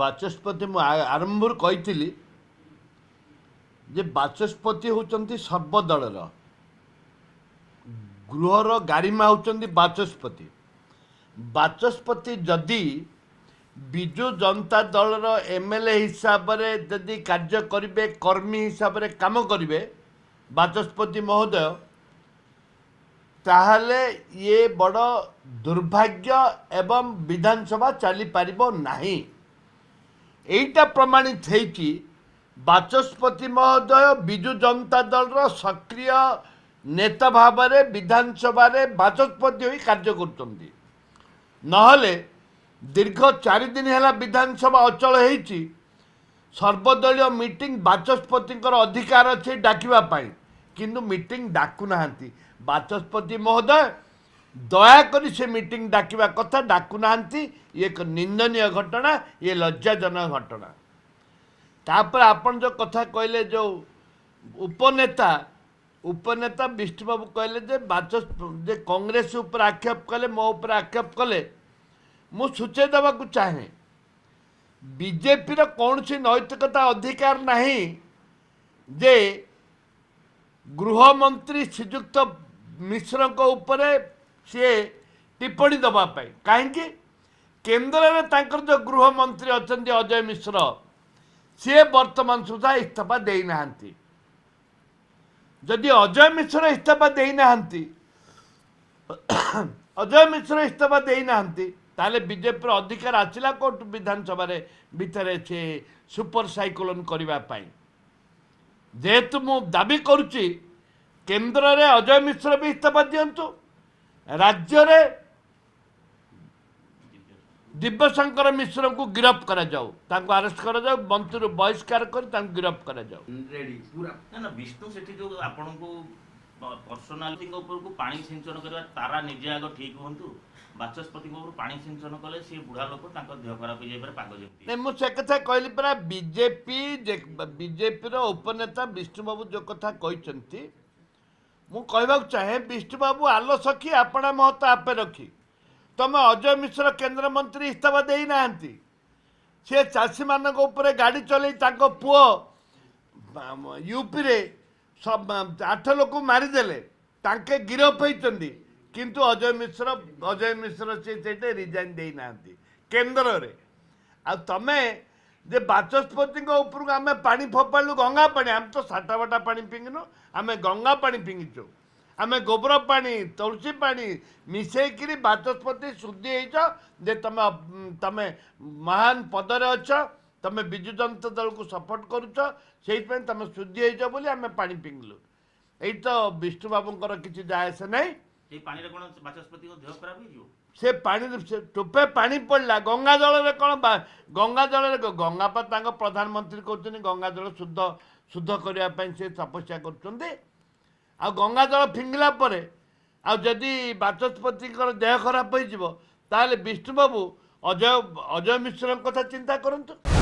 ବାଚସ୍ପତି ମୁଁ ଆରମ୍ଭରୁ କହିଥିଲି ଯେ ବାଚସ୍ପତି ହେଉଛନ୍ତି ସର୍ବଦଳର ଗୃହର ଗାରିମା ହେଉଛନ୍ତି ବାଚସ୍ପତି ବାଚସ୍ପତି ଯଦି ବିଜୁ ଜନତା ଦଳର ଏମ୍ ଏଲ୍ ଏ ହିସାବରେ ଯଦି କାର୍ଯ୍ୟ କରିବେ କର୍ମୀ ହିସାବରେ କାମ କରିବେ ବାଚସ୍ପତି ମହୋଦୟ ତାହେଲେ ଇଏ ବଡ଼ ଦୁର୍ଭାଗ୍ୟ ଏବଂ ବିଧାନସଭା ଚାଲିପାରିବ ନାହିଁ এইটা ପ୍ରମାଣିତ ହେଇଛି ବାଚସ୍ପତି ମହୋଦୟ ବିଜୁ ଜନତା ଦଳର ସକ୍ରିୟ ନେତା ଭାବରେ ବିଧାନସଭାରେ ବାଚସ୍ପତି ହୋଇ କାର୍ଯ୍ୟ କରୁଛନ୍ତି ନହେଲେ ଦୀର୍ଘ ଚାରିଦିନ ହେଲା ବିଧାନସଭା ଅଚଳ ହେଇଛି ସର୍ବଦଳୀୟ ମିଟିଂ ବାଚସ୍ପତିଙ୍କର ଅଧିକାର ଅଛି ଡାକିବା ପାଇଁ କିନ୍ତୁ ମିଟିଂ ଡାକୁନାହାନ୍ତି ବାଚସ୍ପତି ମହୋଦୟ ଦୟାକରି ସେ ମିଟିଂ ଡାକିବା କଥା ଡାକୁ ଡାକୁନାହାନ୍ତି ଇଏ ଏକ ନିନ୍ଦନୀୟ ଘଟଣା ଇଏ ଲଜ୍ଜାଜନକ ଘଟଣା ତାପରେ ଆପଣ ଯେଉଁ କଥା କହିଲେ ଯେଉଁ ଉପନେତା ଉପନେତା ବିଷ୍ଣୁବାବୁ କହିଲେ ଯେ ବାଚ ଯେ କଂଗ୍ରେସ ଉପରେ ଆକ୍ଷେପ କଲେ ମୋ ଉପରେ ଆକ୍ଷେପ କଲେ ମୁଁ ସୂଚାଇ ଦେବାକୁ ଚାହେଁ ବିଜେପିର କୌଣସି ନୈତିକତା ଅଧିକାର ନାହିଁ ଯେ ଗୃହମନ୍ତ୍ରୀ ଶ୍ରୀଯୁକ୍ତ ମିଶ୍ରଙ୍କ ଉପରେ ସିଏ ଟିପ୍ପଣୀ ଦେବା ପାଇଁ କାହିଁକି କେନ୍ଦ୍ରରେ ତାଙ୍କର ଯେଉଁ ଗୃହମନ୍ତ୍ରୀ ଅଛନ୍ତି ଅଜୟ ମିଶ୍ର ସିଏ ବର୍ତ୍ତମାନ ସୁଦ୍ଧା ଇସ୍ତଫା ଦେଇନାହାନ୍ତି ଯଦି ଅଜୟ ମିଶ୍ର ଇସ୍ତଫା ଦେଇନାହାନ୍ତି ଅଜୟ ମିଶ୍ର ଇସ୍ତଫା ଦେଇନାହାନ୍ତି ତାହେଲେ ବିଜେପିର ଅଧିକାର ଆସିଲା କୋର୍ଟ ବିଧାନସଭାରେ ଭିତରେ ସେ ସୁପର ସାଇକ୍ଲୋନ୍ କରିବା ପାଇଁ ଯେହେତୁ ମୁଁ ଦାବି କରୁଛି କେନ୍ଦ୍ରରେ ଅଜୟ ମିଶ୍ର ବି ଇସ୍ତଫା ଦିଅନ୍ତୁ ରାଜ୍ୟରେ ଦିବ୍ୟଶଙ୍କର ମିଶ୍ରଙ୍କୁ ଗିରଫ କରାଯାଉ ତାଙ୍କୁ ଆରେଷ୍ଟ କରାଯାଉ ମନ୍ତ୍ରୀରୁ ବହିଷ୍କାର କରି ତାଙ୍କୁ ଗିରଫ କରାଯାଉ ବିଷ୍ଣୁ ସେଠି ଯୋଉ ଆପଣଙ୍କୁ ପର୍ସନାଲିଟିଙ୍କ ଉପରକୁ ପାଣି ସିଞ୍ଚନ କରିବା ତାରା ନିଜେ ଆଗ ଠିକ ହୁଅନ୍ତୁ ବାଚସ୍ପତିଙ୍କ ଉପରୁ ପାଣି ସିଞ୍ଚନ କଲେ ସିଏ ବୁଢା ଲୋକ ତାଙ୍କ ଦେହ ଖରାପ ହେଇଯାଇପାରେ ପାଗ ଯେମିତି ମୁଁ ସେ କଥା କହିଲି ପରା ବିଜେପି ବିଜେପିର ଉପନେତା ବିଷ୍ଣୁ ବାବୁ ଯୋଉ କଥା କହିଛନ୍ତି ମୁଁ କହିବାକୁ ଚାହେଁ ବିଷ୍ଣୁବାବୁ ଆଲୋ ସଖୀ ଆପଣ ମହତ ଆପେ ରଖି ତୁମେ ଅଜୟ ମିଶ୍ର କେନ୍ଦ୍ରମନ୍ତ୍ରୀ ଇସ୍ତଫା ଦେଇନାହାନ୍ତି ସେ ଚାଷୀମାନଙ୍କ ଉପରେ ଗାଡ଼ି ଚଲେଇ ତାଙ୍କ ପୁଅ ୟୁପିରେ ଆଠ ଲୋକକୁ ମାରିଦେଲେ ତାଙ୍କେ ଗିରଫ ହେଇଛନ୍ତି କିନ୍ତୁ ଅଜୟ ମିଶ୍ର ଅଜୟ ମିଶ୍ର ସିଏ ସେଇଠି ରିଜାଇନ୍ ଦେଇନାହାନ୍ତି କେନ୍ଦ୍ରରେ ଆଉ ତୁମେ ଯେ ବାଚସ୍ପତିଙ୍କ ଉପରକୁ ଆମେ ପାଣି ଫୋପାଡ଼ିଲୁ ଗଙ୍ଗା ପାଣି ଆମେ ତ ସାଟାବାଟା ପାଣି ପିଙ୍ଗିନୁ ଆମେ ଗଙ୍ଗା ପାଣି ପିଙ୍ଗିଛୁ ଆମେ ଗୋବର ପାଣି ତୁଳସୀ ପାଣି ମିଶାଇକିରି ବାଚସ୍ପତି ଶୁଦ୍ଧି ହେଇଛ ଯେ ତମେ ତମେ ମହାନ ପଦରେ ଅଛ ତମେ ବିଜୁ ଜନତା ଦଳକୁ ସପୋର୍ଟ କରୁଛ ସେଇଥିପାଇଁ ତମେ ଶୁଦ୍ଧି ହେଇଛ ବୋଲି ଆମେ ପାଣି ପିଙ୍ଗିଲୁ ଏଇ ତ ବିଷ୍ଣୁ ବାବୁଙ୍କର କିଛି ଯାଏସେ ନାହିଁ ସେଇ ପାଣିରେ କ'ଣ ବାଚସ୍ପତିଙ୍କ ଦେହ ଖରାପ ହେଇଯିବ ସେ ପାଣିରେ ସେ ଟୋପେ ପାଣି ପଡ଼ିଲା ଗଙ୍ଗା ଜଳରେ କ'ଣ ଗଙ୍ଗା ଜଳରେ ଗଙ୍ଗା ପା ତାଙ୍କ ପ୍ରଧାନମନ୍ତ୍ରୀ କହୁଛନ୍ତି ଗଙ୍ଗା ଜଳ ଶୁଦ୍ଧ ଶୁଦ୍ଧ କରିବା ପାଇଁ ସେ ତପସ୍ୟା କରୁଛନ୍ତି ଆଉ ଗଙ୍ଗା ଜଳ ଫିଙ୍ଗିଲା ପରେ ଆଉ ଯଦି ବାଚସ୍ପତିଙ୍କର ଦେହ ଖରାପ ହୋଇଯିବ ତାହେଲେ ବିଷ୍ଣୁବାବୁ ଅଜୟ ଅଜୟ ମିଶ୍ରଙ୍କ କଥା ଚିନ୍ତା କରନ୍ତୁ